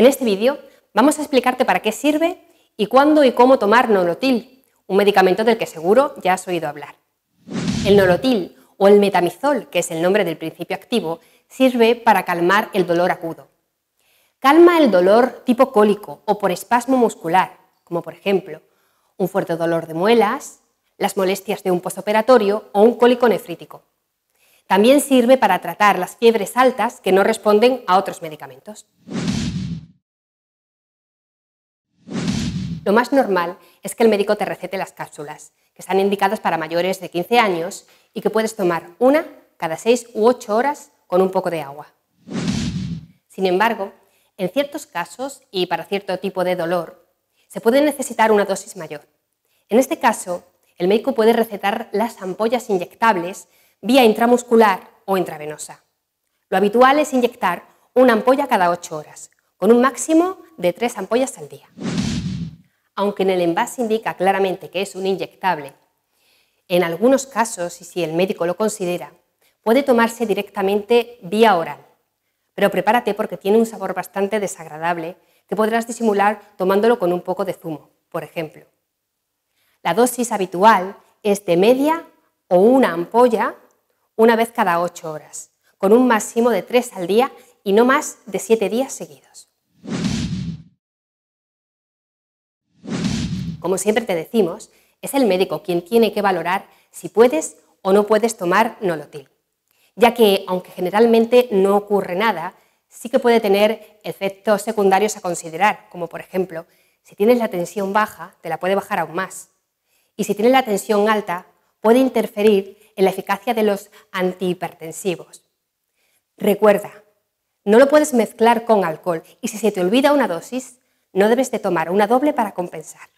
En este vídeo vamos a explicarte para qué sirve y cuándo y cómo tomar nolotil, un medicamento del que seguro ya has oído hablar. El nolotil o el metamizol, que es el nombre del principio activo, sirve para calmar el dolor agudo. Calma el dolor tipo cólico o por espasmo muscular, como por ejemplo un fuerte dolor de muelas, las molestias de un postoperatorio o un cólico nefrítico. También sirve para tratar las fiebres altas que no responden a otros medicamentos. lo más normal es que el médico te recete las cápsulas, que están indicadas para mayores de 15 años y que puedes tomar una cada 6 u 8 horas con un poco de agua. Sin embargo, en ciertos casos y para cierto tipo de dolor, se puede necesitar una dosis mayor. En este caso, el médico puede recetar las ampollas inyectables vía intramuscular o intravenosa. Lo habitual es inyectar una ampolla cada 8 horas, con un máximo de 3 ampollas al día aunque en el envase indica claramente que es un inyectable. En algunos casos, y si el médico lo considera, puede tomarse directamente vía oral. Pero prepárate porque tiene un sabor bastante desagradable que podrás disimular tomándolo con un poco de zumo, por ejemplo. La dosis habitual es de media o una ampolla una vez cada 8 horas, con un máximo de 3 al día y no más de 7 días seguidos. Como siempre te decimos, es el médico quien tiene que valorar si puedes o no puedes tomar nolotil, ya que aunque generalmente no ocurre nada, sí que puede tener efectos secundarios a considerar, como por ejemplo, si tienes la tensión baja, te la puede bajar aún más. Y si tienes la tensión alta, puede interferir en la eficacia de los antihipertensivos. Recuerda, no lo puedes mezclar con alcohol y si se te olvida una dosis, no debes de tomar una doble para compensar.